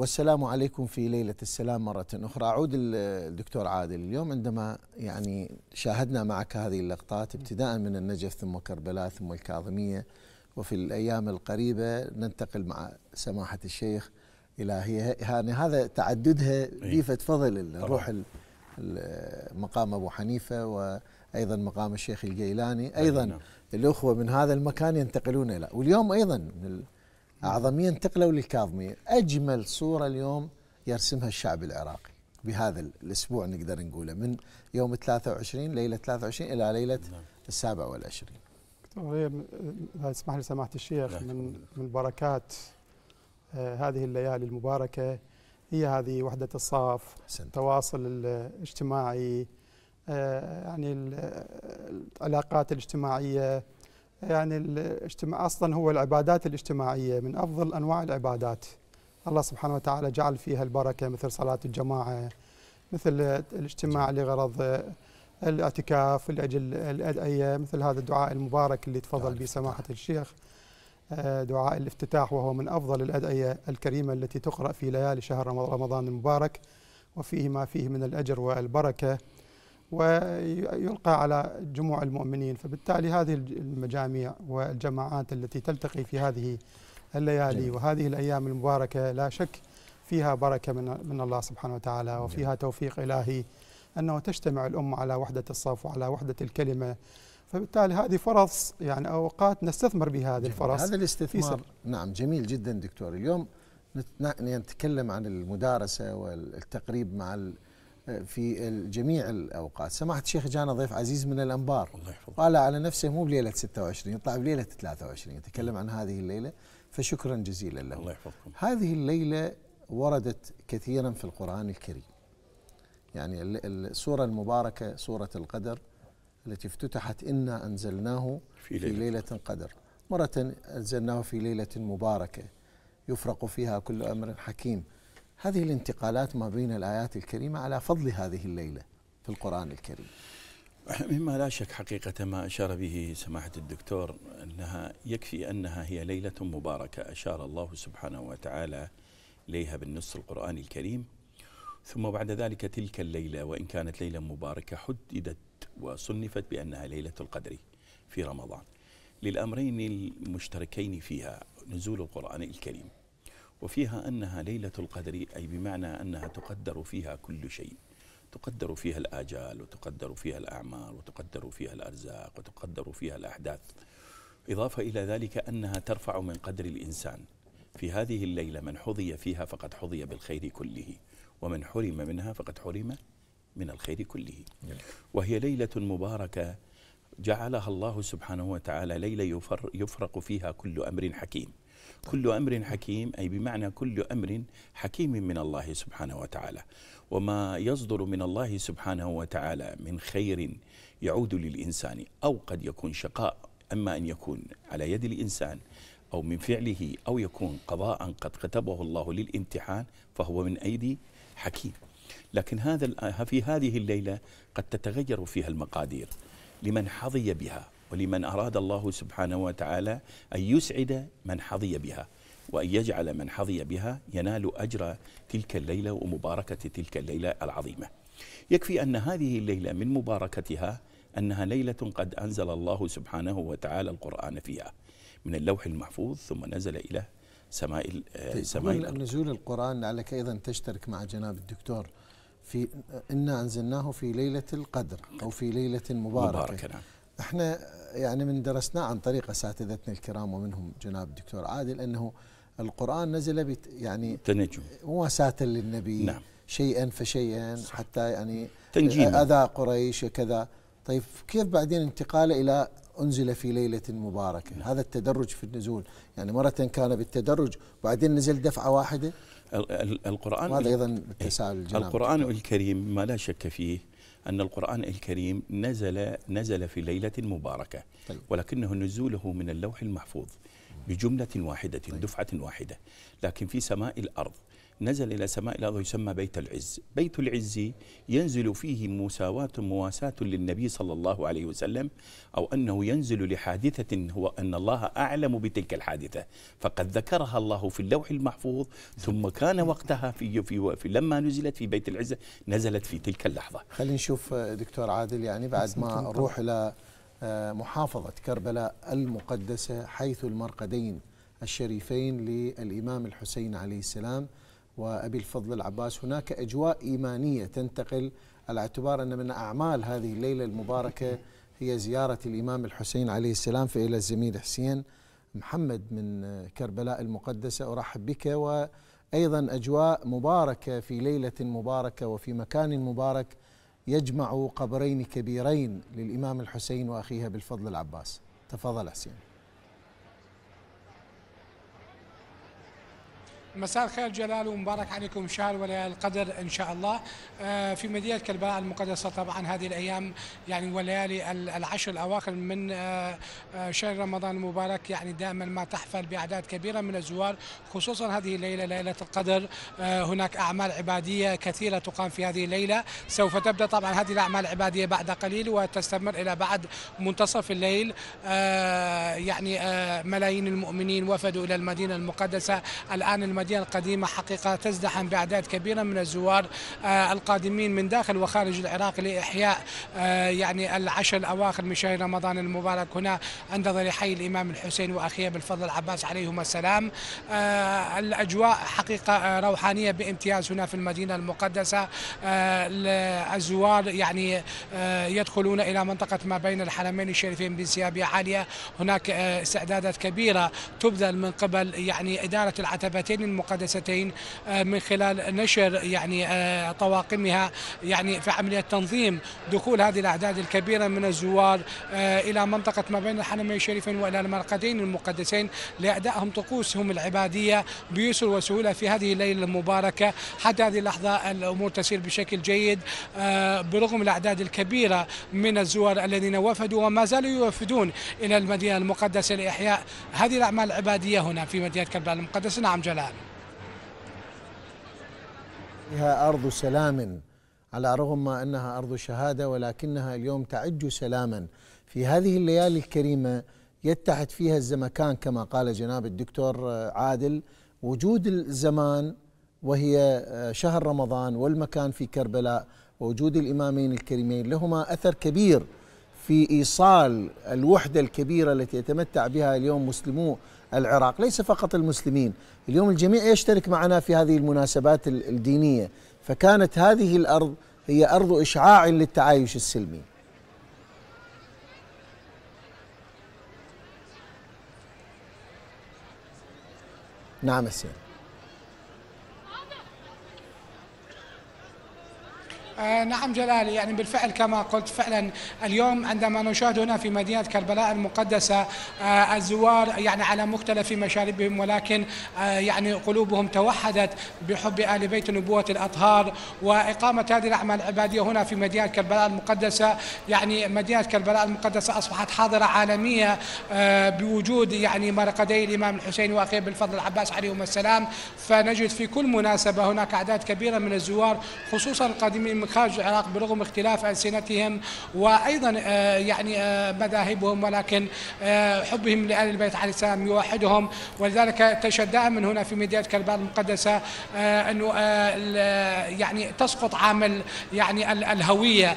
والسلام عليكم في ليلة السلام مرة أخرى أعود الدكتور عادل اليوم عندما يعني شاهدنا معك هذه اللقطات ابتداء من النجف ثم كربلاء ثم الكاظمية وفي الأيام القريبة ننتقل مع سماحة الشيخ إلى هي يعني هذا تعددها إيه. ضيفة فضل روح مقام أبو حنيفة وأيضا مقام الشيخ الجيلاني أيضا نعم. الأخوة من هذا المكان ينتقلون إلى واليوم أيضا من أعظمية انتقلوا للكاظمية أجمل صورة اليوم يرسمها الشعب العراقي بهذا الأسبوع نقدر نقوله من يوم 23 ليلة 23 إلى ليلة نعم. السابع والعشرين إذا تسمح لي سماحة الشيخ نعم، من من بركات آه، هذه الليالي المباركة هي هذه وحدة الصف التواصل الاجتماعي آه، يعني آه، العلاقات الاجتماعية يعني الاجتماع اصلا هو العبادات الاجتماعيه من افضل انواع العبادات الله سبحانه وتعالى جعل فيها البركه مثل صلاه الجماعه مثل الاجتماع لغرض الاعتكاف لاجل الادعيه مثل هذا الدعاء المبارك اللي تفضل به سماحه الشيخ آه، دعاء الافتتاح وهو من افضل الادعيه الكريمه التي تقرا في ليالي شهر رمضان المبارك وفيه ما فيه من الاجر والبركه ويلقى على جموع المؤمنين فبالتالي هذه المجاميع والجماعات التي تلتقي في هذه الليالي وهذه الأيام المباركة لا شك فيها بركة من, من الله سبحانه وتعالى وفيها توفيق إلهي أنه تجتمع الأمة على وحدة الصف وعلى وحدة الكلمة فبالتالي هذه فرص يعني أوقات نستثمر بهذه الفرص هذا الاستثمار نعم جميل جدا دكتور اليوم نتكلم عن المدارسة والتقريب مع في جميع الاوقات سماحه الشيخ جانا ضيف عزيز من الانبار الله يحفظه قال على نفسه مو بليله 26 يطلع بليله 23 يتكلم عن هذه الليله فشكرا جزيلا له الله يحفظكم هذه الليله وردت كثيرا في القران الكريم يعني السوره المباركه سوره القدر التي افتتحت انا انزلناه في ليله, في ليلة قدر مره انزلناه في ليله مباركه يفرق فيها كل امر حكيم هذه الانتقالات ما بين الآيات الكريمة على فضل هذه الليلة في القرآن الكريم مما لا شك حقيقة ما أشار به سماحة الدكتور أنها يكفي أنها هي ليلة مباركة أشار الله سبحانه وتعالى إليها بالنص القرآن الكريم ثم بعد ذلك تلك الليلة وإن كانت ليلة مباركة حددت وصنفت بأنها ليلة القدر في رمضان للأمرين المشتركين فيها نزول القرآن الكريم وفيها أنها ليلة القدر أي بمعنى أنها تقدر فيها كل شيء تقدر فيها الآجال وتقدر فيها الأعمار وتقدر فيها الأرزاق وتقدر فيها الأحداث إضافة إلى ذلك أنها ترفع من قدر الإنسان في هذه الليلة من حظي فيها فقد حظي بالخير كله ومن حرم منها فقد حرم من الخير كله وهي ليلة مباركة جعلها الله سبحانه وتعالى ليلة يفرق فيها كل أمر حكيم كل أمر حكيم أي بمعنى كل أمر حكيم من الله سبحانه وتعالى وما يصدر من الله سبحانه وتعالى من خير يعود للإنسان أو قد يكون شقاء أما أن يكون على يد الإنسان أو من فعله أو يكون قضاء قد كتبه الله للامتحان فهو من أيدي حكيم لكن هذا في هذه الليلة قد تتغير فيها المقادير لمن حظي بها ولمن أراد الله سبحانه وتعالى أن يسعد من حظي بها وأن يجعل من حظي بها ينال أجر تلك الليلة ومباركة تلك الليلة العظيمة يكفي أن هذه الليلة من مباركتها أنها ليلة قد أنزل الله سبحانه وتعالى القرآن فيها من اللوح المحفوظ ثم نزل إلى سماء آه، طيب سماء نزول القرآن لعلك أيضا تشترك مع جناب الدكتور في إنا أنزلناه في ليلة القدر أو في ليلة مباركة, مباركة نعم. احنا يعني من درسناه عن طريق اساتذتنا الكرام ومنهم جناب الدكتور عادل انه القران نزل بت يعني تنجم مواساة للنبي نعم شيئا فشيئا صح. حتى يعني تنجيم اذى قريش وكذا طيب كيف بعدين انتقاله الى انزل في ليله مباركه نعم. هذا التدرج في النزول يعني مره كان بالتدرج وبعدين نزل دفعه واحده القران هذا ايضا بالتساؤل إيه. القران الكريم ما لا شك فيه أن القرآن الكريم نزل نزل في ليلة مباركة طيب. ولكنه نزوله من اللوح المحفوظ بجملة واحدة طيب. دفعة واحدة لكن في سماء الأرض نزل إلى سماء الأرض يسمى بيت العز بيت العز ينزل فيه مساواة مواساة للنبي صلى الله عليه وسلم أو أنه ينزل لحادثة هو أن الله أعلم بتلك الحادثة فقد ذكرها الله في اللوح المحفوظ ثم كان وقتها في, في, في لما نزلت في بيت العزة نزلت في تلك اللحظة خلينا نشوف دكتور عادل يعني بعد ما نروح إلى آه، محافظة كربلاء المقدسة حيث المرقدين الشريفين للإمام الحسين عليه السلام وأبي الفضل العباس هناك أجواء إيمانية تنتقل على اعتبار أن من أعمال هذه الليلة المباركة هي زيارة الإمام الحسين عليه السلام فإلى الزميل حسين محمد من كربلاء المقدسة أرحب بك وأيضا أجواء مباركة في ليلة مباركة وفي مكان مبارك يجمع قبرين كبيرين للإمام الحسين وأخيها بالفضل العباس تفضل حسين مساء الخير جلال ومبارك عليكم شهر وليالي القدر ان شاء الله آه، في مدينه كربلاء المقدسه طبعا هذه الايام يعني وليالي العشر الاواخر من آه، آه، شهر رمضان المبارك يعني دائما ما تحفل باعداد كبيره من الزوار خصوصا هذه الليله ليله القدر هناك اعمال عباديه كثيره تقام في هذه الليله سوف تبدا طبعا هذه الاعمال العباديه بعد قليل وتستمر الى بعد منتصف الليل يعني ملايين المؤمنين وفدوا الى المدينه المقدسه الان المدينة القديمة حقيقة تزدحم بأعداد كبيرة من الزوار آه، القادمين من داخل وخارج العراق لإحياء آه، يعني العشر الأواخر من شهر رمضان المبارك هنا عند ضريحي الإمام الحسين وأخيه بالفضل العباس عليهما السلام آه، الأجواء حقيقة روحانية بامتياز هنا في المدينة المقدسة الزوار يعني يدخلون إلى منطقة ما بين الحرمين الشريفين بانسيابية عالية هناك استعدادات كبيرة تبذل من قبل يعني إدارة العتبتين المقدستين آه، من خلال نشر يعني آه، طواقمها يعني في عملية تنظيم دخول هذه الأعداد الكبيرة من الزوار آه، إلى منطقة ما بين الحرمين الشريفين وإلى المرقدين المقدسين لأدائهم طقوسهم العبادية بيسر وسهولة في هذه الليلة المباركة حتى هذه اللحظة الأمور تسير بشكل جيد برغم الأعداد الكبيرة من الزوار الذين وفدوا وما زالوا يوفدون إلى المدينة المقدسة لإحياء هذه الأعمال العبادية هنا في مدينة كربلاء المقدسة نعم جلال فيها أرض سلام على رغم ما أنها أرض شهادة ولكنها اليوم تعج سلاما في هذه الليالي الكريمة يتحد فيها الزمكان كما قال جناب الدكتور عادل وجود الزمان وهي آه، شهر رمضان والمكان في كربلاء ووجود الإمامين الكريمين لهما أثر كبير في إيصال الوحدة الكبيرة التي يتمتع بها اليوم مسلمو العراق ليس فقط المسلمين اليوم الجميع يشترك معنا في هذه المناسبات الدينية فكانت هذه الأرض هي أرض إشعاع للتعايش السلمي نعم السيد آه، نعم جلالي يعني بالفعل كما قلت فعلا اليوم عندما نشاهد هنا في مدينة كربلاء المقدسة آه، الزوار يعني على مختلف مشاربهم ولكن آه، يعني قلوبهم توحدت بحب آل بيت نبوة الأطهار وإقامة هذه الأعمال العبادية هنا في مدينة كربلاء المقدسة يعني مدينة كربلاء المقدسة أصبحت حاضرة عالمية بوجود يعني مرقدي الإمام الحسين وأخيه بالفضل العباس عليهما السلام فنجد في كل مناسبة هناك أعداد كبيرة من الزوار خصوصا القادمين من خارج العراق برغم اختلاف ألسنتهم وأيضا آه، يعني آه، مذاهبهم ولكن آه، حبهم لآل البيت عليه السلام يوحدهم ولذلك تشد من هنا في مدينة كربلاء المقدسة أنه يعني تسقط عامل يعني الهوية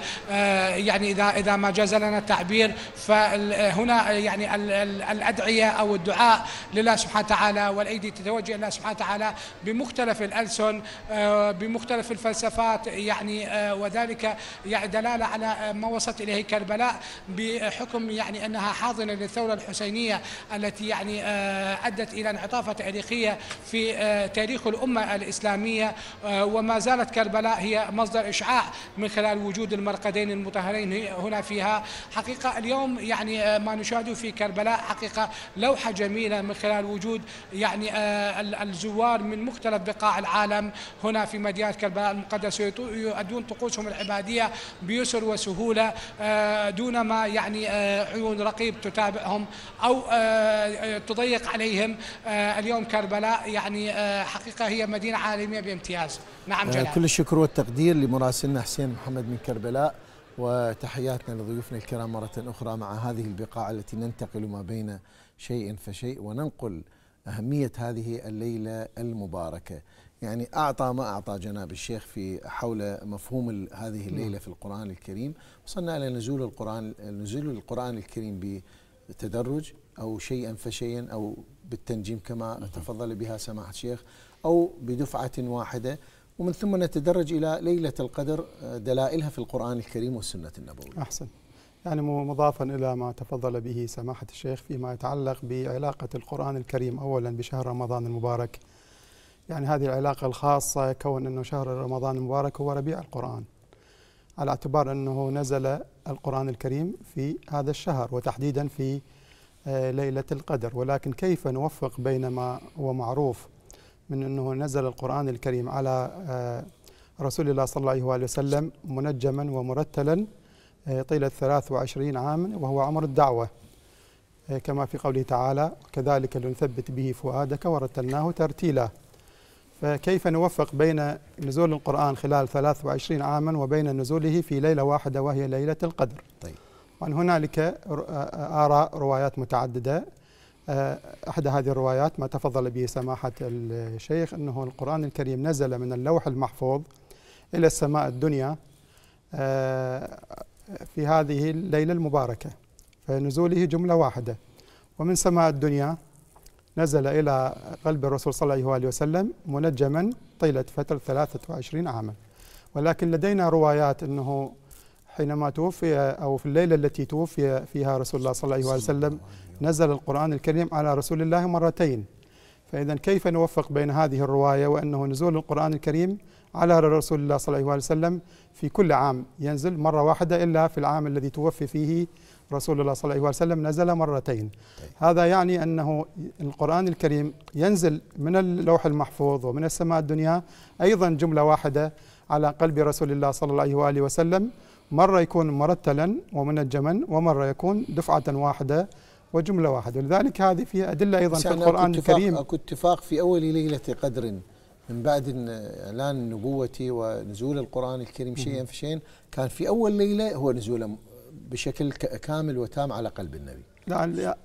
يعني إذا إذا ما جاز لنا التعبير فهنا يعني الأدعية أو الدعاء لله سبحانه وتعالى والأيدي تتوجه لله سبحانه وتعالى بمختلف الألسن بمختلف الفلسفات يعني وذلك يعني دلالة على ما وصلت إليه كربلاء بحكم يعني أنها حاضنة للثورة الحسينية التي يعني آه، أدت إلى انعطافة تاريخية في آه، تاريخ الأمة الإسلامية آه، وما زالت كربلاء هي مصدر إشعاع من خلال وجود المرقدين المطهرين هنا فيها حقيقة اليوم يعني ما نشاهده في كربلاء حقيقة لوحة جميلة من خلال وجود يعني الزوار من مختلف بقاع العالم هنا في مدينة كربلاء المقدسة يؤدون طقوسهم العبادية بيسر وسهولة آه، دون ما يعني آه، عيون رقيب تتابعهم أو آه، تضيق عليهم اليوم كربلاء يعني حقيقة هي مدينة عالمية بامتياز نعم جلال كل الشكر والتقدير لمراسلنا حسين محمد من كربلاء وتحياتنا لضيوفنا الكرام مرة أخرى مع هذه البقاع التي ننتقل ما بين شيء فشيء وننقل أهمية هذه الليلة المباركة يعني أعطى ما أعطى جناب الشيخ في حول مفهوم هذه نعم. الليلة في القرآن الكريم وصلنا إلى نزول القرآن نزول القرآن الكريم بتدرج أو شيئا فشيئا أو بالتنجيم كما نعم. تفضل بها سماحة الشيخ أو بدفعة واحدة ومن ثم نتدرج إلى ليلة القدر آه، دلائلها في القرآن الكريم والسنة النبوية أحسن يعني مضافا إلى ما تفضل به سماحة الشيخ فيما يتعلق بعلاقة القرآن الكريم أولا بشهر رمضان المبارك يعني هذه العلاقة الخاصة كون أنه شهر رمضان المبارك هو ربيع القرآن على اعتبار أنه نزل القرآن الكريم في هذا الشهر وتحديدا في آه، ليلة القدر ولكن كيف نوفق بين ما هو معروف من أنه نزل القرآن الكريم على آه، رسول الله صلى الله عليه وسلم منجما ومرتلا آه، طيلة 23 عاما وهو عمر الدعوة كما في قوله تعالى كذلك لنثبت به فؤادك ورتلناه ترتيلا فكيف نوفق بين نزول القرآن خلال 23 عاما وبين نزوله في ليلة واحدة وهي ليلة القدر طيب وأن هنالك آه، آراء روايات متعددة آه، أحد هذه الروايات ما تفضل به سماحة الشيخ أنه القرآن الكريم نزل من اللوح المحفوظ إلى السماء الدنيا آه، في هذه الليلة المباركة فنزوله جملة واحدة ومن سماء الدنيا نزل إلى قلب الرسول صلى الله عليه وسلم منجما طيلة فترة 23 عاما ولكن لدينا روايات أنه حينما توفي أو في الليلة التي توفي فيها رسول الله صلى الله عليه وسلم نزل القرآن الكريم على رسول الله مرتين فإذا كيف نوفق بين هذه الرواية وأنه نزول القرآن الكريم على رسول الله صلى الله عليه وسلم في كل عام ينزل مرة واحدة إلا في العام الذي توفي فيه رسول الله صلى الله عليه وسلم نزل مرتين طيب. هذا يعني أنه القرآن الكريم ينزل من اللوح المحفوظ ومن السماء الدنيا أيضا جملة واحدة على قلب رسول الله صلى الله عليه وسلم مرة يكون مرتلا ومنجما ومرة يكون دفعة واحدة وجملة واحدة ولذلك هذه فيها أدلة أيضا في يعني القرآن الكريم أكو اتفاق في أول ليلة قدر من بعد إعلان نبوتي ونزول القرآن الكريم شيئا فشيئا كان في أول ليلة هو نزول بشكل كامل وتام على قلب النبي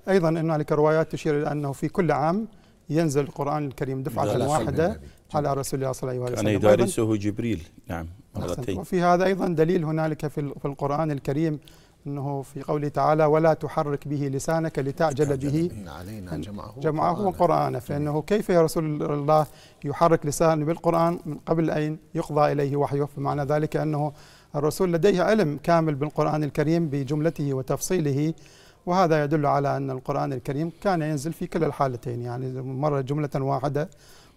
أيضا هنالك روايات تشير إلى أنه في كل عام ينزل القرآن الكريم دفعة واحده على رسول الله صلى الله عليه وسلم كان يدارسه جبريل نعم مرتين وفي هذا أيضا دليل هنالك في القرآن الكريم أنه في قوله تعالى ولا تحرك به لسانك لتعجل به علينا جمعه جمعه وقرآنه فإنه كيف يا رسول الله يحرك لسانه بالقرآن من قبل أن يقضى إليه وحيه فمعنى ذلك أنه الرسول لديه علم كامل بالقرآن الكريم بجملته وتفصيله وهذا يدل على أن القرآن الكريم كان ينزل في كلا الحالتين يعني مرة جملة واحدة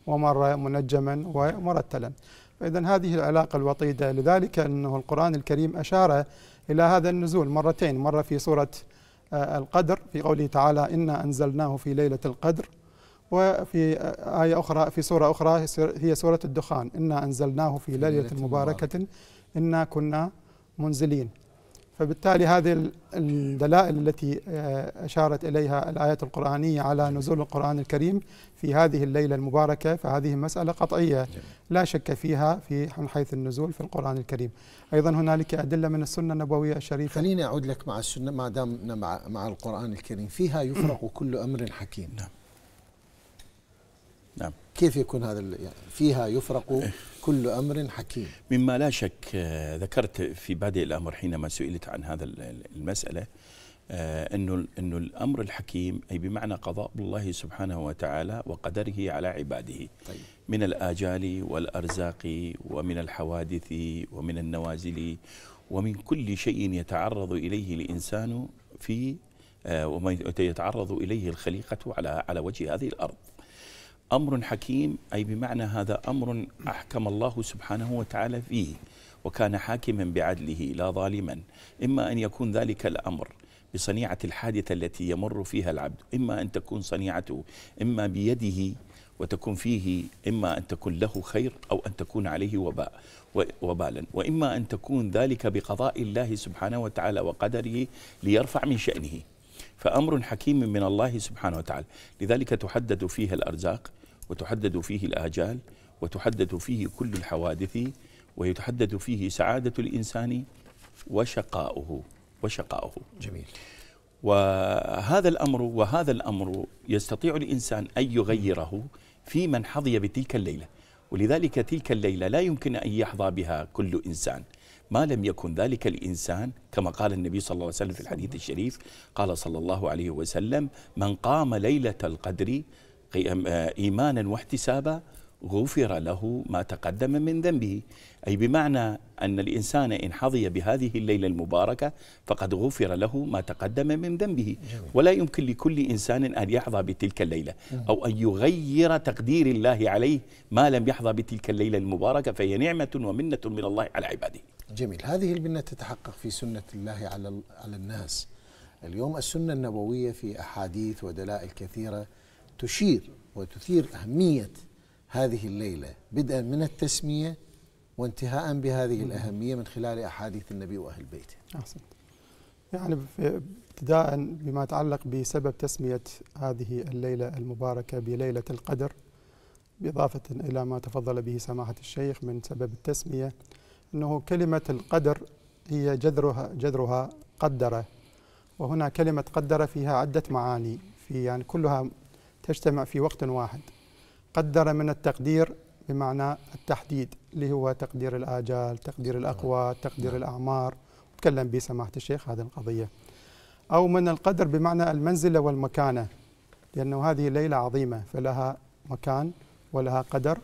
ومرة منجما ومرتلا فإذا هذه العلاقة الوطيدة لذلك أنه القرآن الكريم أشار إلى هذا النزول مرتين مرة في سورة آه، القدر في قوله تعالى إنا أنزلناه في ليلة القدر وفي آه، آية أخرى في سورة أخرى هي سورة الدخان إنا أنزلناه في ليلة مباركة إنا كنا منزلين فبالتالي هذه الدلائل التي آه، أشارت إليها الآيات القرآنية على نزول القرآن الكريم في هذه الليلة المباركة فهذه مسألة قطعية لا شك فيها في حيث النزول في القرآن الكريم أيضا هنالك أدلة من السنة النبوية الشريفة خليني أعود لك مع السنة ما دامنا مع, مع القرآن الكريم فيها يفرق كل أمر حكيم نعم نعم كيف يكون هذا يعني فيها يفرق إيه. كل امر حكيم مما لا شك آه، ذكرت في بادئ الامر حينما سئلت عن هذا المساله انه انه الامر الحكيم اي بمعنى قضاء الله سبحانه وتعالى وقدره على عباده طيب. من الاجال والارزاق ومن الحوادث ومن النوازل ومن كل شيء يتعرض اليه الانسان في آه، وما يتعرض اليه الخليقه على على وجه هذه الارض أمر حكيم أي بمعنى هذا أمر أحكم الله سبحانه وتعالى فيه وكان حاكما بعدله لا ظالما إما أن يكون ذلك الأمر بصنيعة الحادثة التي يمر فيها العبد إما أن تكون صنيعته إما بيده وتكون فيه إما أن تكون له خير أو أن تكون عليه وباء وبالا وإما أن تكون ذلك بقضاء الله سبحانه وتعالى وقدره ليرفع من شأنه فأمر حكيم من الله سبحانه وتعالى لذلك تحدد فيها الأرزاق وتحدد فيه الآجال وتحدد فيه كل الحوادث ويتحدد فيه سعادة الإنسان وشقاؤه وشقاؤه جميل وهذا الأمر وهذا الأمر يستطيع الإنسان أن يغيره في من حظي بتلك الليلة ولذلك تلك الليلة لا يمكن أن يحظى بها كل إنسان ما لم يكن ذلك الإنسان كما قال النبي صلى الله عليه وسلم في الحديث الشريف قال صلى الله عليه وسلم من قام ليلة القدر آه، إيمانا واحتسابا غفر له ما تقدم من ذنبه أي بمعنى أن الإنسان إن حظي بهذه الليلة المباركة فقد غفر له ما تقدم من ذنبه ولا يمكن لكل إنسان أن يحظى بتلك الليلة أو أن يغير تقدير الله عليه ما لم يحظى بتلك الليلة المباركة فهي نعمة ومنة من الله على عباده جميل هذه المنة تتحقق في سنة الله على, على الناس اليوم السنة النبوية في أحاديث ودلائل كثيرة تشير وتثير أهمية هذه الليلة بدءا من التسمية وانتهاء بهذه الأهمية من خلال أحاديث النبي وأهل بيته أحسنت يعني ابتداء بما يتعلق بسبب تسمية هذه الليلة المباركة بليلة القدر بإضافة إلى ما تفضل به سماحة الشيخ من سبب التسمية أنه كلمة القدر هي جذرها, جذرها قدرة وهنا كلمة قدر فيها عدة معاني في يعني كلها تجتمع في وقت واحد قدر من التقدير بمعنى التحديد اللي هو تقدير الآجال تقدير نعم. الأقوات تقدير نعم. الأعمار تكلم به سماحة الشيخ هذه القضية أو من القدر بمعنى المنزلة والمكانة لأنه هذه ليلة عظيمة فلها مكان ولها قدر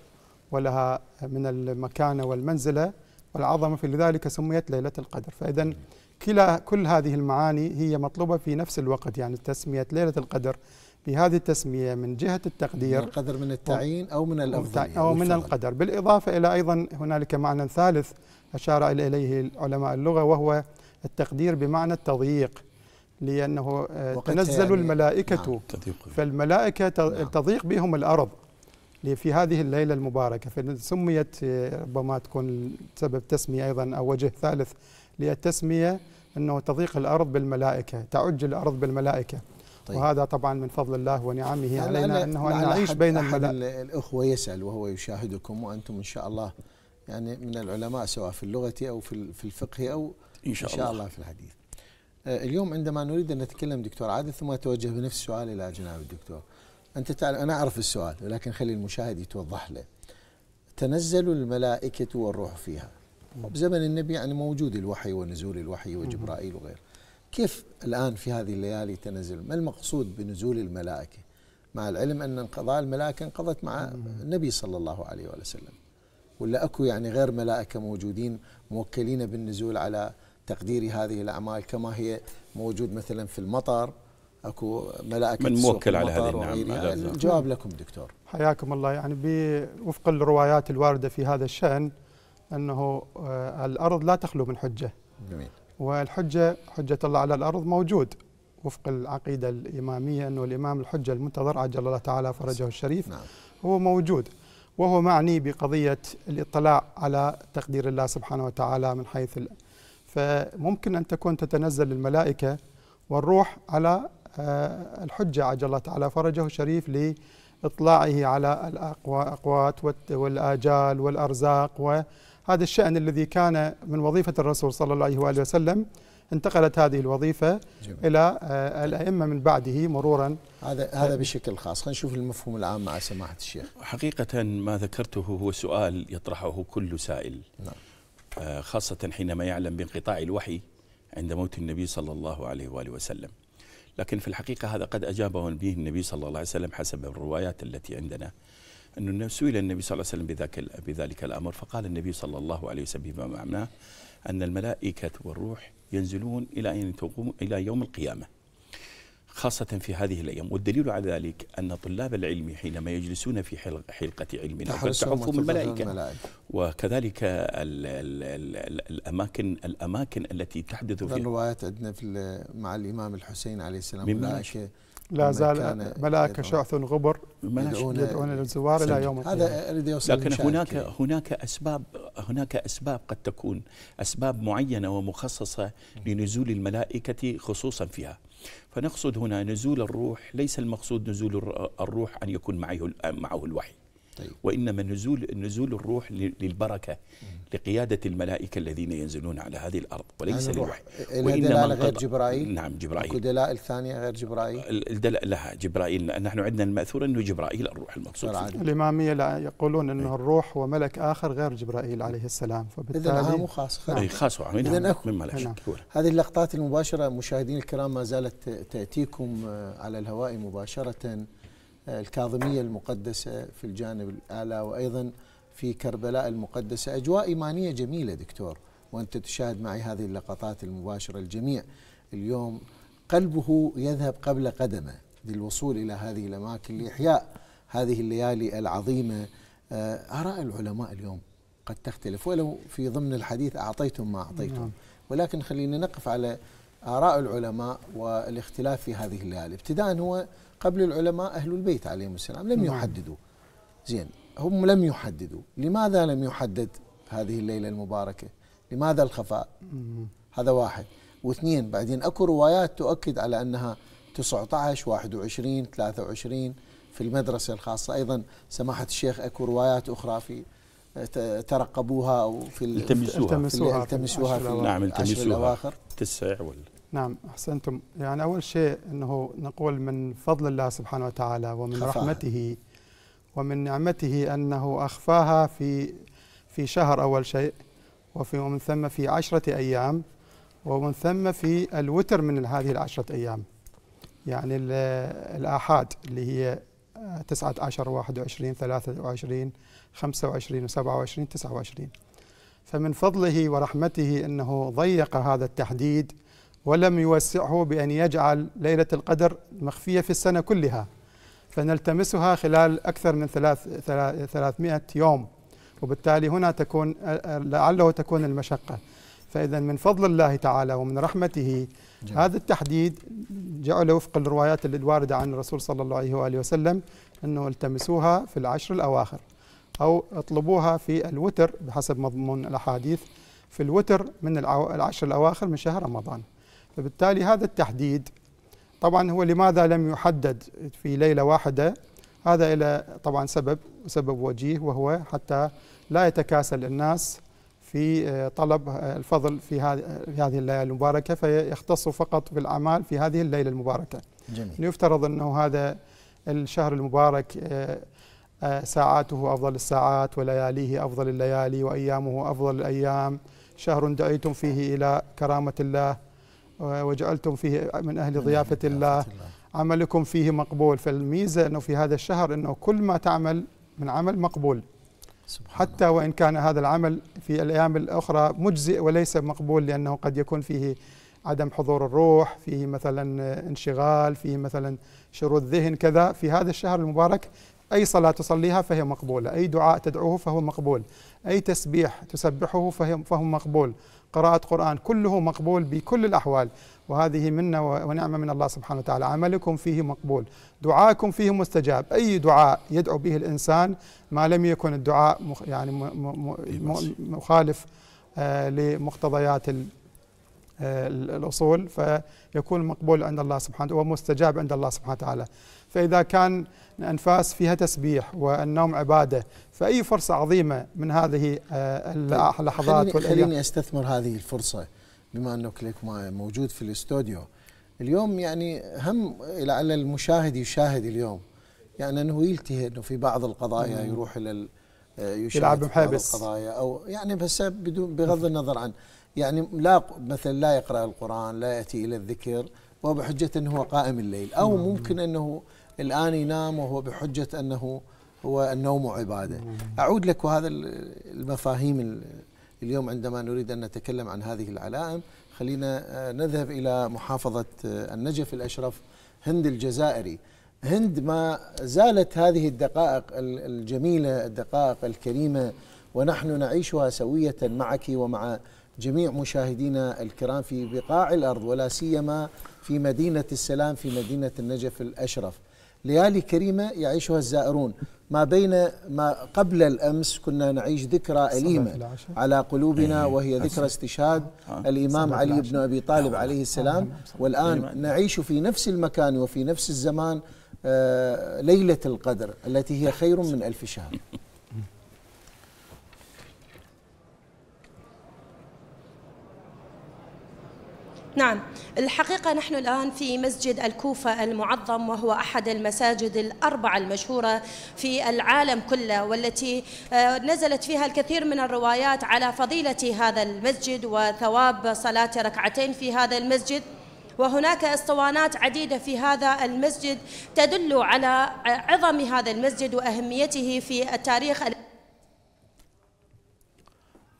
ولها من المكانة والمنزلة والعظمة في لذلك سميت ليلة القدر فإذا نعم. كلا كل هذه المعاني هي مطلوبة في نفس الوقت يعني تسمية ليلة القدر في هذه التسمية من جهة التقدير من القدر من التعيين أو من الأفضلية أو من القدر بالإضافة إلى أيضا هنالك معنى ثالث أشار إليه علماء اللغة وهو التقدير بمعنى التضييق لأنه آه، يعني. تنزل يعني الملائكة نعم. فالملائكة نعم. تضيق بهم الأرض في هذه الليلة المباركة فسميت آه، ربما تكون سبب تسمية أيضا أو وجه ثالث للتسمية أنه تضيق الأرض بالملائكة تعج الأرض بالملائكة طيب. وهذا طبعا من فضل الله ونعمه علينا أنه أن نعيش بين أحد الأخوة يسأل وهو يشاهدكم وأنتم إن شاء الله يعني من العلماء سواء في اللغة أو في الفقه أو إن شاء, إن شاء الله. الله في الحديث آه، اليوم عندما نريد أن نتكلم دكتور عادل ثم أتوجه بنفس السؤال إلى جناب الدكتور أنت تعلم أنا أعرف السؤال ولكن خلي المشاهد يتوضح له تنزل الملائكة والروح فيها بزمن النبي يعني موجود الوحي ونزول الوحي وجبرائيل وغيره كيف الآن في هذه الليالي تنزل ما المقصود بنزول الملائكة مع العلم أن انقضاء الملائكة انقضت مع النبي صلى الله عليه وسلم ولا أكو يعني غير ملائكة موجودين موكلين بالنزول على تقدير هذه الأعمال كما هي موجود مثلا في المطر اكو ملائكه من موكل على هذه النعم الجواب لكم دكتور حياكم الله يعني بوفق الروايات الوارده في هذا الشان انه آه، الارض لا تخلو من حجه جميل والحجة حجة الله على الأرض موجود وفق العقيدة الإمامية أنه الإمام الحجة المنتظر عجل الله تعالى فرجه الشريف نعم. هو موجود وهو معني بقضية الاطلاع على تقدير الله سبحانه وتعالى من حيث فممكن أن تكون تتنزل الملائكة والروح على آه، الحجة عجل الله تعالى فرجه الشريف لإطلاعه على الأقوات والآجال والأرزاق هذا الشأن الذي كان من وظيفة الرسول صلى الله عليه وآله وسلم انتقلت هذه الوظيفة جميل. إلى آه، الأئمة من بعده مرورا هذا هذا بشكل خاص خلينا نشوف المفهوم العام مع سماحة الشيخ حقيقة ما ذكرته هو سؤال يطرحه كل سائل نعم. آه، خاصة حينما يعلم بانقطاع الوحي عند موت النبي صلى الله عليه وآله وسلم لكن في الحقيقة هذا قد أجابه به النبي صلى الله عليه وسلم حسب الروايات التي عندنا أنه سئل النبي صلى الله عليه وسلم بذاك بذلك الأمر فقال النبي صلى الله عليه وسلم بما معناه أن الملائكة والروح ينزلون إلى أن تقوم إلى يوم القيامة خاصة في هذه الأيام والدليل على ذلك أن طلاب العلم حينما يجلسون في حلقة علم تعصهم الملائكة, الملائكة وكذلك الـ الـ الـ الـ الأماكن الأماكن التي تحدث في الروايات عندنا في مع الإمام الحسين عليه السلام الملائكة لا زال ملاك شعث غبر يدعون للزوار الى يوم القيامه هذا الذي يوصل لكن هناك كي. هناك اسباب هناك اسباب قد تكون اسباب معينه ومخصصه لنزول الملائكه خصوصا فيها فنقصد هنا نزول الروح ليس المقصود نزول الروح ان يكون معه معه الوحي طيب. وإنما نزول نزول الروح للبركة لقيادة الملائكة الذين ينزلون على هذه الأرض وليس للوحي وإنما غير جبرائيل نعم جبرائيل دلائل الثانية غير جبرائيل الدلائل لها جبرائيل نحن عندنا المأثور أنه جبرائيل الروح المقصود الإمامية لا يقولون أنه إيه. الروح وملك آخر غير جبرائيل عليه السلام فبالتالي إذا آه، مو خاص إيه، إيه، نعم. خاص إذا مما لا شك نعم. هذه اللقطات المباشرة مشاهدينا الكرام ما زالت تأتيكم على الهواء مباشرة الكاظمية المقدسة في الجانب الأعلى وأيضا في كربلاء المقدسة أجواء إيمانية جميلة دكتور وأنت تشاهد معي هذه اللقطات المباشرة الجميع اليوم قلبه يذهب قبل قدمه للوصول إلى هذه الأماكن لإحياء هذه الليالي العظيمة آه، آراء العلماء اليوم قد تختلف ولو في ضمن الحديث أعطيتم ما أعطيتم نعم. ولكن خلينا نقف على آراء العلماء والاختلاف في هذه الليالي ابتداء هو قبل العلماء أهل البيت عليهم السلام لم نعم. يحددوا زين هم لم يحددوا لماذا لم يحدد هذه الليلة المباركة لماذا الخفاء هذا واحد واثنين بعدين أكو روايات تؤكد على أنها 19 21 23 في المدرسة الخاصة أيضا سماحة الشيخ أكو روايات أخرى في آه، ترقبوها أو في التمسوها في التمسوها في العشر الأواخر نعم، تسع ولا نعم أحسنتم يعني أول شيء أنه نقول من فضل الله سبحانه وتعالى ومن خفاها. رحمته ومن نعمته أنه أخفاها في في شهر أول شيء وفي ومن ثم في عشرة أيام ومن ثم في الوتر من هذه العشرة أيام يعني الآحاد اللي هي 19 21 23 25 27 29 فمن فضله ورحمته أنه ضيق هذا التحديد ولم يوسعه بأن يجعل ليلة القدر مخفية في السنة كلها فنلتمسها خلال أكثر من ثلاث ثلاثمائة يوم وبالتالي هنا تكون لعله تكون المشقة فإذا من فضل الله تعالى ومن رحمته جميل. هذا التحديد جعل وفق الروايات الواردة عن الرسول صلى الله عليه وآله وسلم أنه التمسوها في العشر الأواخر أو اطلبوها في الوتر بحسب مضمون الأحاديث في الوتر من العشر الأواخر من شهر رمضان فبالتالي هذا التحديد طبعا هو لماذا لم يحدد في ليلة واحدة هذا إلى طبعا سبب سبب وجيه وهو حتى لا يتكاسل الناس في آه، طلب آه، الفضل في هذه الليالي المباركة فيختص فقط بالأعمال في هذه الليلة المباركة جميل. يفترض أنه هذا الشهر المبارك آه، ساعاته أفضل الساعات ولياليه أفضل الليالي وأيامه أفضل الأيام شهر دعيتم فيه إلى كرامة الله وجعلتم فيه من أهل ضيافة الله عملكم فيه مقبول فالميزة أنه في هذا الشهر أنه كل ما تعمل من عمل مقبول حتى وإن كان هذا العمل في الأيام الأخرى مجزئ وليس مقبول لأنه قد يكون فيه عدم حضور الروح فيه مثلا انشغال فيه مثلا شرود ذهن كذا في هذا الشهر المبارك أي صلاة تصليها فهي مقبولة أي دعاء تدعوه فهو مقبول أي تسبيح تسبحه فهو مقبول قراءة قرآن كله مقبول بكل الأحوال وهذه منة ونعمة من الله سبحانه وتعالى عملكم فيه مقبول دعاكم فيه مستجاب أي دعاء يدعو به الإنسان ما لم يكن الدعاء يعني مخالف آه، لمقتضيات آه، الأصول فيكون مقبول عند الله سبحانه ومستجاب عند الله سبحانه وتعالى فإذا كان الأنفاس فيها تسبيح والنوم عبادة فأي فرصة عظيمة من هذه آه، اللحظات خليني, خليني أستثمر هذه الفرصة بما أنك لك موجود في الاستوديو اليوم يعني هم لعل المشاهد يشاهد اليوم يعني أنه يلتهي أنه في بعض القضايا يروح إلى آه، يلعب محابس القضايا أو يعني بس بدون بغض النظر عن يعني لا مثلا لا يقرأ القرآن لا يأتي إلى الذكر وبحجة أنه هو قائم الليل أو ممكن أنه الآن ينام وهو بحجة أنه هو النوم عبادة أعود لك وهذا المفاهيم اليوم عندما نريد أن نتكلم عن هذه العلائم خلينا آه، نذهب إلى محافظة آه، النجف الأشرف هند الجزائري هند ما زالت هذه الدقائق الجميلة الدقائق الكريمة ونحن نعيشها سوية معك ومع جميع مشاهدينا الكرام في بقاع الأرض ولا سيما في مدينة السلام في مدينة النجف الأشرف ليالي كريمة يعيشها الزائرون ما بين ما قبل الأمس كنا نعيش ذكرى أليمة على قلوبنا إيه، وهي ذكرى استشهاد الإمام علي بن أبي طالب عليه السلام والآن نعيش في نفس المكان وفي نفس الزمان آه، ليلة القدر التي هي خير من ألف شهر نعم الحقيقة نحن الآن في مسجد الكوفة المعظم وهو أحد المساجد الأربعة المشهورة في العالم كله والتي آه، نزلت فيها الكثير من الروايات على فضيلة هذا المسجد وثواب صلاة ركعتين في هذا المسجد وهناك اسطوانات عديدة في هذا المسجد تدل على عظم هذا المسجد وأهميته في التاريخ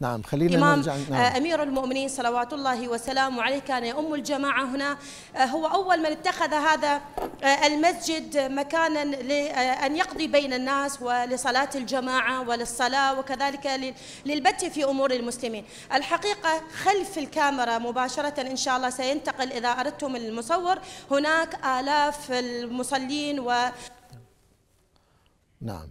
نعم خلينا إمام نرجع نعم. آه، أمير المؤمنين صلوات الله وسلامه عليه كان يؤم الجماعة هنا آه، هو أول من اتخذ هذا آه، المسجد مكانا لأن يقضي بين الناس ولصلاة الجماعة وللصلاة وكذلك للبت في أمور المسلمين الحقيقة خلف الكاميرا مباشرة إن شاء الله سينتقل إذا أردتم المصور هناك آلاف المصلين و نعم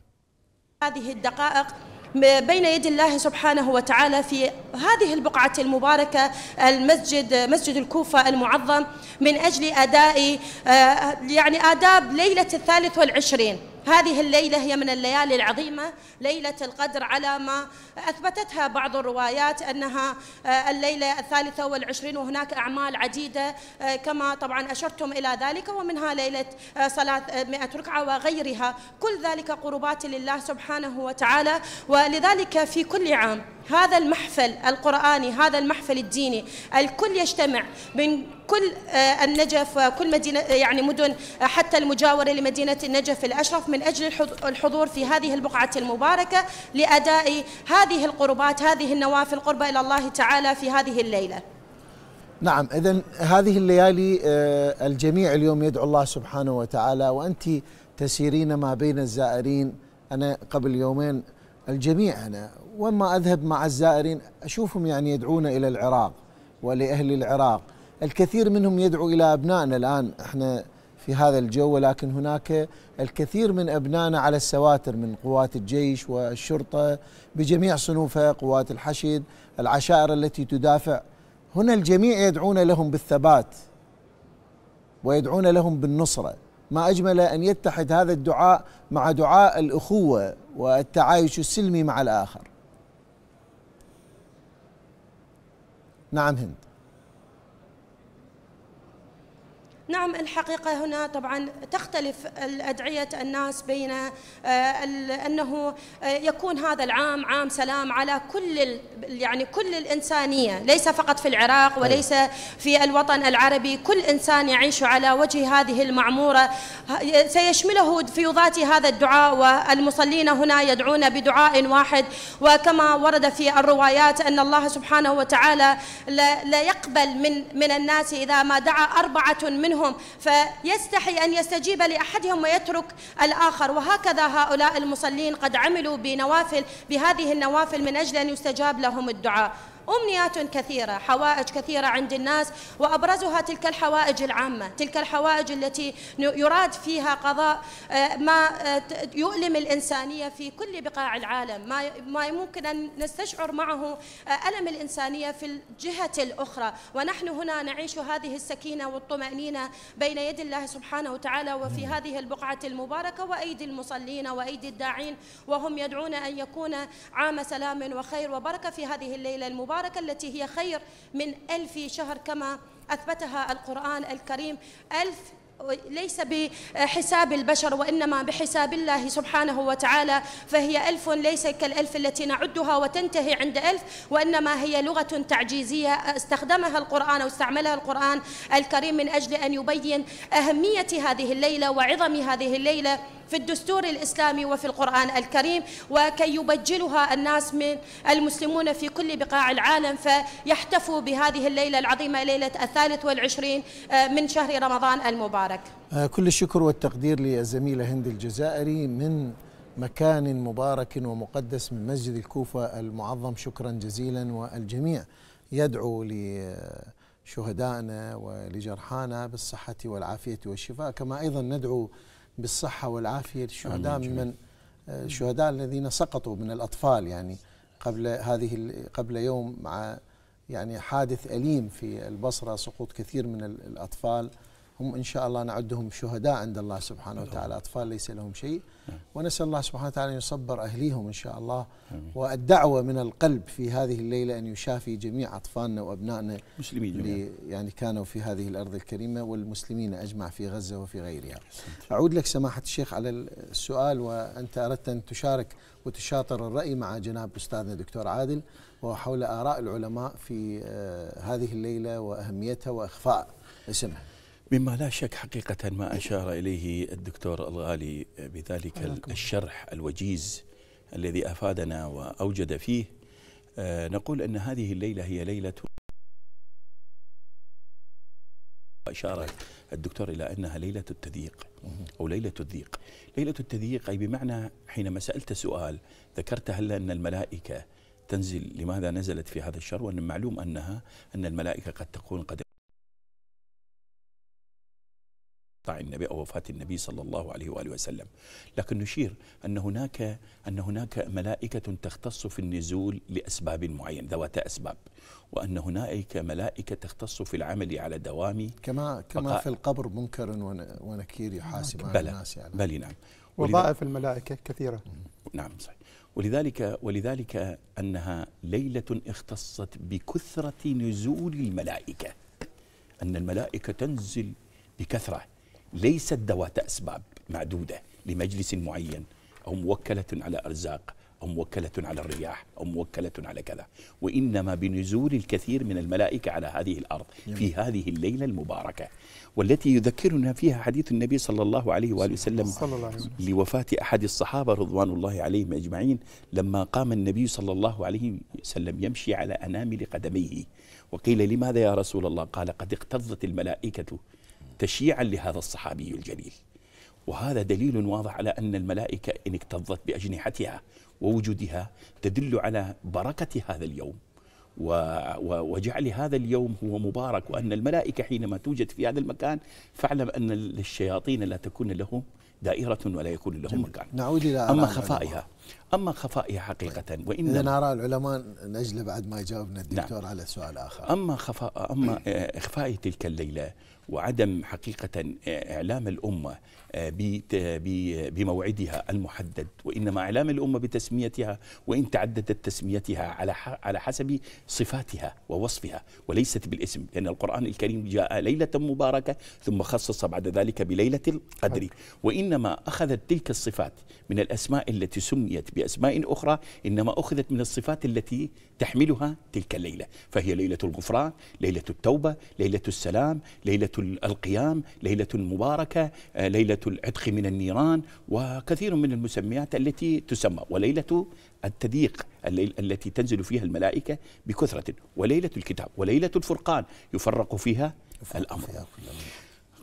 هذه الدقائق بين يدي الله سبحانه وتعالى في هذه البقعة المباركة المسجد مسجد الكوفة المعظم من أجل أداء آه، يعني آداب ليلة الثالث والعشرين هذه الليلة هي من الليالي العظيمة ليلة القدر على ما أثبتتها بعض الروايات أنها آه، الليلة الثالثة والعشرين وهناك أعمال عديدة آه، كما طبعا أشرتم إلى ذلك ومنها ليلة آه، صلاة 100 ركعة وغيرها كل ذلك قربات لله سبحانه وتعالى ولذلك في كل عام هذا المحفل القرآني هذا المحفل الديني الكل يجتمع من كل آه، النجف وكل آه، مدينة آه، يعني مدن حتى المجاورة لمدينة النجف الأشرف من أجل الحضور في هذه البقعة المباركة لأداء هذه القربات هذه النوافل قربة إلى الله تعالى في هذه الليلة نعم إذا هذه الليالي الجميع اليوم يدعو الله سبحانه وتعالى وأنت تسيرين ما بين الزائرين أنا قبل يومين الجميع أنا وما أذهب مع الزائرين أشوفهم يعني يدعون إلى العراق ولأهل العراق الكثير منهم يدعو إلى أبنائنا الآن إحنا في هذا الجو ولكن هناك الكثير من أبنائنا على السواتر من قوات الجيش والشرطة بجميع صنوفها قوات الحشد العشائر التي تدافع هنا الجميع يدعون لهم بالثبات ويدعون لهم بالنصره ما اجمل ان يتحد هذا الدعاء مع دعاء الاخوه والتعايش السلمي مع الاخر. نعم هند. نعم الحقيقة هنا طبعا تختلف أدعية الناس بين آه، أنه آه، يكون هذا العام عام سلام على كل يعني كل الإنسانية ليس فقط في العراق أيوه. وليس في الوطن العربي كل إنسان يعيش على وجه هذه المعمورة سيشمله فيوضات هذا الدعاء والمصلين هنا يدعون بدعاء واحد وكما ورد في الروايات أن الله سبحانه وتعالى لا يقبل من من الناس إذا ما دعا أربعة منهم منهم فيستحي أن يستجيب لأحدهم ويترك الآخر وهكذا هؤلاء المصلين قد عملوا بنوافل بهذه النوافل من أجل أن يستجاب لهم الدعاء أمنيات كثيرة حوائج كثيرة عند الناس وأبرزها تلك الحوائج العامة تلك الحوائج التي يراد فيها قضاء آه، ما آه، يؤلم الإنسانية في كل بقاع العالم ما ما ممكن أن نستشعر معه آه، ألم الإنسانية في الجهة الأخرى ونحن هنا نعيش هذه السكينة والطمأنينة بين يد الله سبحانه وتعالى وفي هذه البقعة المباركة وأيدي المصلين وأيدي الداعين وهم يدعون أن يكون عام سلام وخير وبركة في هذه الليلة المباركة المباركة التي هي خير من ألف شهر كما أثبتها القرآن الكريم ألف ليس بحساب البشر وإنما بحساب الله سبحانه وتعالى فهي ألف ليس كالألف التي نعدها وتنتهي عند ألف وإنما هي لغة تعجيزية استخدمها القرآن أو استعملها القرآن الكريم من أجل أن يبين أهمية هذه الليلة وعظم هذه الليلة في الدستور الإسلامي وفي القرآن الكريم وكي يبجلها الناس من المسلمون في كل بقاع العالم فيحتفوا بهذه الليلة العظيمة ليلة الثالث والعشرين آه، من شهر رمضان المبارك آه، كل الشكر والتقدير للزميلة هند الجزائري من مكان مبارك ومقدس من مسجد الكوفة المعظم شكرا جزيلا والجميع يدعو لشهدائنا ولجرحانا بالصحة والعافية والشفاء كما أيضا ندعو بالصحة والعافية للشهداء من الشهداء آه، الذين سقطوا من الأطفال يعني قبل هذه قبل يوم مع يعني حادث أليم في البصرة سقوط كثير من الأطفال هم إن شاء الله نعدهم شهداء عند الله سبحانه وتعالى أطفال ليس لهم شيء نعم. ونسأل الله سبحانه وتعالى أن يصبر أهليهم إن شاء الله والدعوة من القلب في هذه الليلة أن يشافي جميع أطفالنا وأبنائنا المسلمين اللي يعني كانوا في هذه الأرض الكريمة والمسلمين أجمع في غزة وفي غيرها أعود لك سماحة الشيخ على السؤال وأنت أردت أن تشارك وتشاطر الرأي مع جناب أستاذنا دكتور عادل وهو حول آراء العلماء في آه، هذه الليلة وأهميتها وإخفاء اسمها مما لا شك حقيقة ما أشار إليه الدكتور الغالي بذلك الشرح الوجيز الذي أفادنا وأوجد فيه آه، نقول أن هذه الليلة هي ليلة أشار الدكتور إلى أنها ليلة التذييق أو ليلة الذيق ليلة التذييق أي بمعنى حينما سألت سؤال ذكرت هل أن الملائكة تنزل لماذا نزلت في هذا الشر وأن معلوم أنها أن الملائكة قد تكون قد قطع النبي أو وفاة النبي صلى الله عليه وآله وسلم لكن نشير أن هناك أن هناك ملائكة تختص في النزول لأسباب معينة ذوات أسباب وأن هناك ملائكة تختص في العمل على دوام كما كما في القبر منكر ونكير يحاسب على الناس يعني بلى نعم وظائف الملائكة كثيرة نعم صحيح ولذلك ولذلك أنها ليلة اختصت بكثرة نزول الملائكة أن الملائكة تنزل بكثرة ليست ذوات أسباب معدودة لمجلس معين أو موكلة على أرزاق أو موكلة على الرياح أو موكلة على كذا وإنما بنزول الكثير من الملائكة على هذه الأرض في هذه الليلة المباركة والتي يذكرنا فيها حديث النبي صلى الله عليه وآله وسلم صلى الله عليه وسلم لوفاة أحد الصحابة رضوان الله عليهم أجمعين لما قام النبي صلى الله عليه وسلم يمشي على أنامل قدميه وقيل لماذا يا رسول الله قال قد اقتضت الملائكة تشيعا لهذا الصحابي الجليل وهذا دليل واضح على أن الملائكة إن اكتظت بأجنحتها ووجودها تدل على بركة هذا اليوم وجعل هذا اليوم هو مبارك وأن الملائكة حينما توجد في هذا المكان فاعلم أن الشياطين لا تكون لهم دائرة ولا يكون لهم مكان نعود إلى أما خفائها أما خفائها حقيقة طيب. وإن إذا نرى العلماء نجلة بعد ما يجاوبنا نعم. الدكتور نعم. على سؤال آخر أما خفاء أما إخفاء آه، تلك الليلة وعدم حقيقة آه، إعلام الأمة آه، بموعدها المحدد وإنما إعلام الأمة بتسميتها وإن تعددت تسميتها على على حسب صفاتها ووصفها وليست بالاسم لأن القرآن الكريم جاء ليلة مباركة ثم خصص بعد ذلك بليلة القدر وإنما أخذت تلك الصفات من الأسماء التي سميت بأسماء أخرى إنما أخذت من الصفات التي تحملها تلك الليلة فهي ليلة الغفران ليلة التوبة ليلة السلام ليلة القيام ليلة المباركة آه، ليلة العتق من النيران وكثير من المسميات التي تسمى وليلة التديق الليل التي تنزل فيها الملائكة بكثرة وليلة الكتاب وليلة الفرقان يفرق فيها الأمر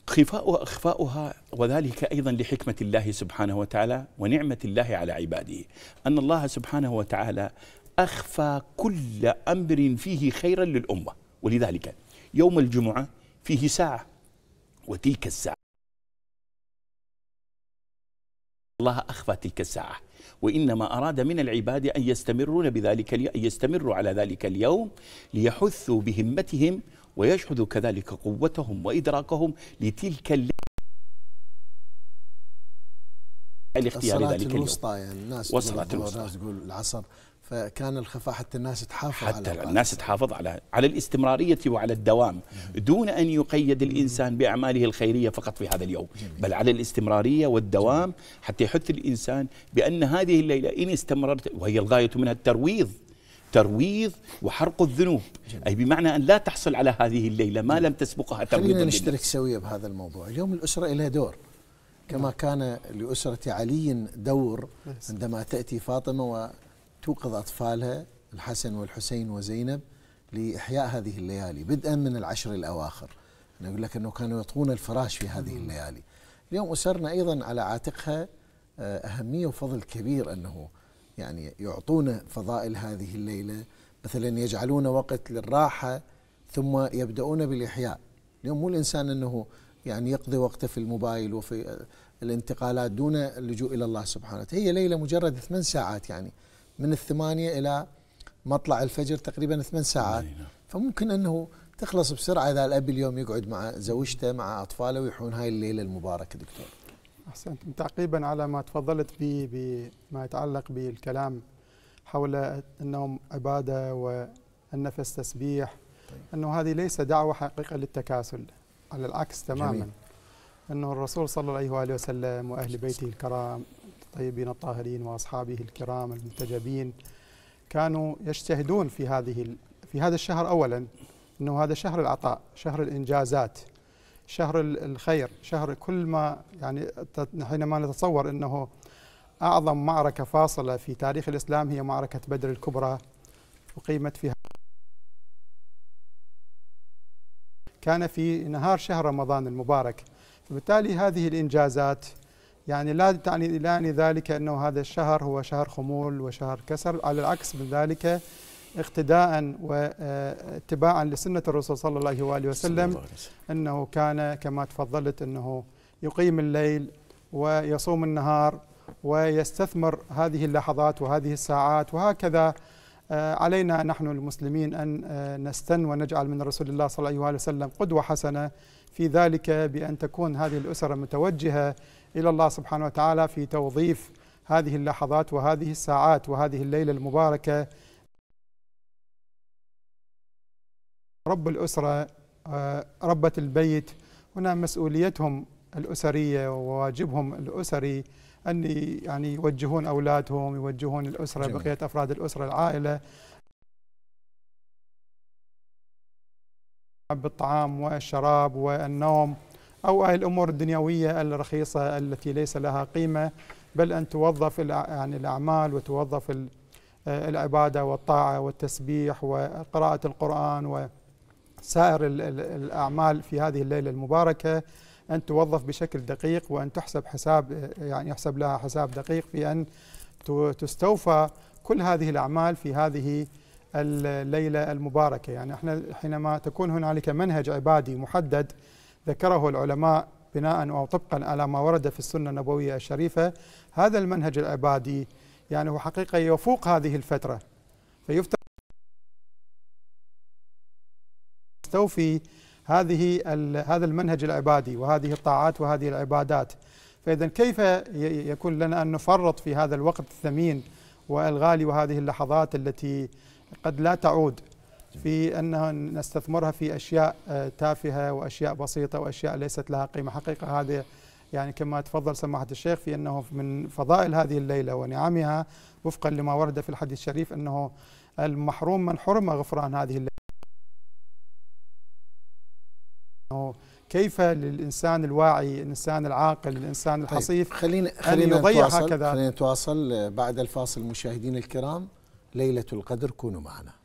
خفاؤها, إخفاؤها وذلك أيضا لحكمة الله سبحانه وتعالى ونعمة الله على عباده أن الله سبحانه وتعالى أخفى كل أمر فيه خيرا للأمة ولذلك يوم الجمعة فيه ساعة وتلك الساعة الله أخفى تلك الساعة وإنما أراد من العباد أن يستمرون بذلك أن يستمروا على ذلك اليوم ليحثوا بهمتهم ويشهدوا كذلك قوتهم وإدراكهم لتلك الاختيار ذلك اليوم الصلاة الوسطى يعني الناس الوسطى الناس تقول العصر فكان الخفاء حتى الناس تحافظ حتى على الناس تحافظ على على الاستمراريه وعلى الدوام دون ان يقيد الانسان باعماله الخيريه فقط في هذا اليوم بل على الاستمراريه والدوام حتى يحث الانسان بان هذه الليله ان استمرت وهي الغايه منها الترويض ترويض وحرق الذنوب جميل. أي بمعنى أن لا تحصل على هذه الليلة ما لم تسبقها ترويض خلينا نشترك سوية بهذا الموضوع اليوم الأسرة لها دور كما نعم. كان لأسرة علي دور نعم. عندما تأتي فاطمة و توقظ أطفالها الحسن والحسين وزينب لإحياء هذه الليالي بدءا من العشر الأواخر أنا أقول لك أنه كانوا يطون الفراش في هذه الليالي اليوم أسرنا أيضا على عاتقها آه، أهمية وفضل كبير أنه يعني يعطون فضائل هذه الليلة مثلا يجعلون وقت للراحة ثم يبدأون بالإحياء اليوم مو الإنسان أنه يعني يقضي وقته في الموبايل وفي آه، الانتقالات دون اللجوء إلى الله سبحانه وتعالى هي ليلة مجرد ثمان ساعات يعني من الثمانية إلى مطلع الفجر تقريبا ثمان ساعات نعم. فممكن أنه تخلص بسرعة إذا الأب اليوم يقعد مع زوجته مع أطفاله ويحون هاي الليلة المباركة دكتور أحسنتم تعقيبا على ما تفضلت به بما يتعلق بالكلام حول النوم عبادة والنفس تسبيح طيب. أنه هذه ليس دعوة حقيقة للتكاسل على العكس تماما جميل. أنه الرسول صلى الله عليه وآله وسلم وأهل بيته الكرام الطيبين الطاهرين وأصحابه الكرام المنتجبين كانوا يجتهدون في هذه في هذا الشهر أولا أنه هذا شهر العطاء شهر الإنجازات شهر الخير شهر كل ما يعني حينما نتصور أنه أعظم معركة فاصلة في تاريخ الإسلام هي معركة بدر الكبرى أقيمت فيها كان في نهار شهر رمضان المبارك فبالتالي هذه الإنجازات يعني لا تعني لا يعني ذلك انه هذا الشهر هو شهر خمول وشهر كسر على العكس من ذلك اقتداء واتباعا آه، لسنه الرسول صلى الله عليه وسلم انه كان كما تفضلت انه يقيم الليل ويصوم النهار ويستثمر هذه اللحظات وهذه الساعات وهكذا آه، علينا نحن المسلمين ان آه، نستن ونجعل من رسول الله صلى الله عليه وسلم قدوه حسنه في ذلك بأن تكون هذه الأسرة متوجهة إلى الله سبحانه وتعالى في توظيف هذه اللحظات وهذه الساعات وهذه الليلة المباركة رب الأسرة آه، ربة البيت هنا مسؤوليتهم الأسرية وواجبهم الأسري أن يعني يوجهون أولادهم يوجهون الأسرة جميل. بقية أفراد الأسرة العائلة بالطعام والشراب والنوم أو اي الأمور الدنيوية الرخيصة التي ليس لها قيمة بل أن توظف يعني الأعمال وتوظف العبادة والطاعة والتسبيح وقراءة القرآن وسائر الأعمال في هذه الليلة المباركة أن توظف بشكل دقيق وأن تحسب حساب يعني يحسب لها حساب دقيق في أن تستوفى كل هذه الأعمال في هذه الليلة المباركة يعني احنا حينما تكون هنالك منهج عبادي محدد ذكره العلماء بناء أو طبقا على ما ورد في السنة النبوية الشريفة هذا المنهج العبادي يعني هو حقيقة يفوق هذه الفترة فيفتح هذه هذا المنهج العبادي وهذه الطاعات وهذه العبادات فإذا كيف يكون لنا أن نفرط في هذا الوقت الثمين والغالي وهذه اللحظات التي قد لا تعود في أن نستثمرها في أشياء آه، تافهة وأشياء بسيطة وأشياء ليست لها قيمة حقيقة هذه يعني كما تفضل سماحة الشيخ في أنه من فضائل هذه الليلة ونعمها وفقا لما ورد في الحديث الشريف أنه المحروم من حرم غفران هذه الليلة كيف للإنسان الواعي الإنسان العاقل الإنسان طيب، الحصيف خلينا خلينا يضيع هكذا خلينا نتواصل بعد الفاصل مشاهدينا الكرام ليلة القدر كونوا معنا